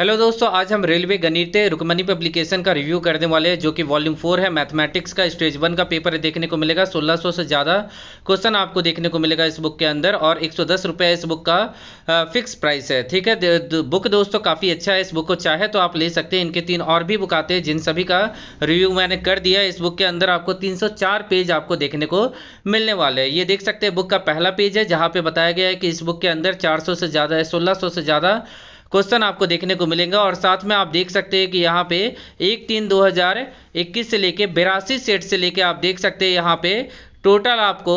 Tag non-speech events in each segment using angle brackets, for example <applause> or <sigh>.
hello दोस्तों आज हम रेलवे गणित रुकमनी पब्लिकेशन का रिव्यू करने वाले हैं जो कि वॉल्यूम फोर है मैथमेटिक्स का स्टेज वन का पेपर देखने को मिलेगा 1600 से ज़्यादा क्वेश्चन आपको देखने को मिलेगा इस बुक के अंदर और एक सौ इस बुक का आ, फिक्स प्राइस है ठीक है बुक दोस्तों काफ़ी अच्छा है इस बुक को चाहे तो आप ले सकते हैं इनके तीन और भी बुक आते हैं जिन सभी का रिव्यू मैंने कर दिया इस बुक के अंदर आपको तीन पेज आपको देखने को मिलने वाले हैं ये देख सकते हैं बुक का पहला पेज है जहाँ पर बताया गया है कि इस बुक के अंदर चार से ज़्यादा सोलह से ज़्यादा क्वेश्चन आपको देखने को मिलेगा और साथ में आप देख सकते हैं कि यहाँ पे एक तीन दो हज़ार इक्कीस से लेके बिरासी सेट से लेके आप देख सकते हैं यहाँ पे टोटल आपको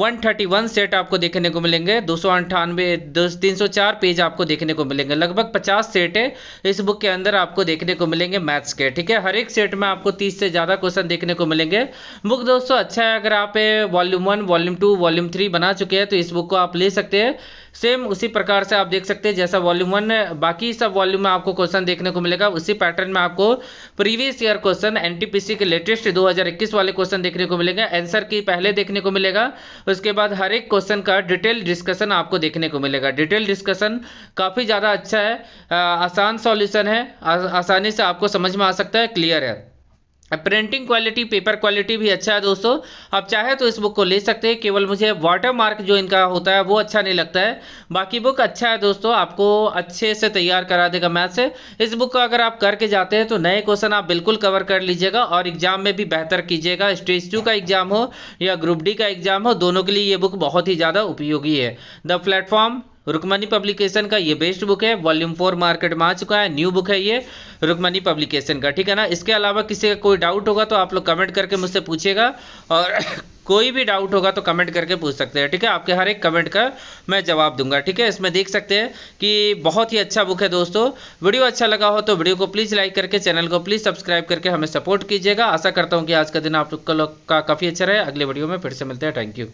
131 सेट आपको देखने को मिलेंगे दो सौ अंठानवे तीन सौ चार पेज आपको देखने को मिलेंगे लगभग 50 सेट है इस बुक के अंदर आपको देखने को मिलेंगे मैथ्स के ठीक है हर एक सेट में आपको 30 से ज़्यादा क्वेश्चन देखने को मिलेंगे बुक दोस्तों अच्छा है अगर आप volume one volume two volume three बना चुके हैं तो इस बुक को आप ले सकते हैं सेम उसी प्रकार से आप देख सकते हैं जैसा वॉल्यूम वन बाकी सब वॉल्यूम में आपको क्वेश्चन देखने को मिलेगा उसी पैटर्न में आपको प्रीवियस ईयर क्वेश्चन एनटीपीसी के लेटेस्ट 2021 वाले क्वेश्चन देखने को मिलेंगे आंसर की पहले देखने को मिलेगा उसके बाद हर एक क्वेश्चन का डिटेल डिस्कशन आपको देखने को मिलेगा डिटेल डिस्कशन काफ़ी ज़्यादा अच्छा है आसान सॉल्यूशन है आसानी से आपको समझ में आ सकता है क्लियर है प्रिंटिंग क्वालिटी पेपर क्वालिटी भी अच्छा है दोस्तों आप चाहे तो इस बुक को ले सकते हैं केवल मुझे वाटर मार्क जो इनका होता है वो अच्छा नहीं लगता है बाकी बुक अच्छा है दोस्तों आपको अच्छे से तैयार करा देगा मैथ से इस बुक को अगर आप करके जाते हैं तो नए क्वेश्चन आप बिल्कुल कवर कर लीजिएगा और एग्जाम में भी बेहतर कीजिएगा स्टेज टू का एग्जाम हो या ग्रुप डी का एग्जाम हो दोनों के लिए ये बुक बहुत ही ज़्यादा उपयोगी है द प्लेटफॉर्म रुकमनी पब्लिकेशन का ये बेस्ट बुक है वॉल्यूम फोर मार्केट में आ चुका है न्यू बुक है ये रुकमनी पब्लिकेशन का ठीक है ना इसके अलावा किसी का कोई डाउट होगा तो आप लोग कमेंट करके मुझसे पूछेगा और <coughs> कोई भी डाउट होगा तो कमेंट करके पूछ सकते हैं ठीक है आपके हर एक कमेंट का मैं जवाब दूंगा ठीक है इसमें देख सकते हैं कि बहुत ही अच्छा बुक है दोस्तों वीडियो अच्छा लगा हो तो वीडियो को प्लीज़ लाइक करके चैनल को प्लीज़ सब्सक्राइब करके हमें सपोर्ट कीजिएगा आशा करता हूँ कि आज का दिन आप लोग का काफ़ी अच्छा रहे अगले वीडियो में फिर से मिलते हैं थैंक यू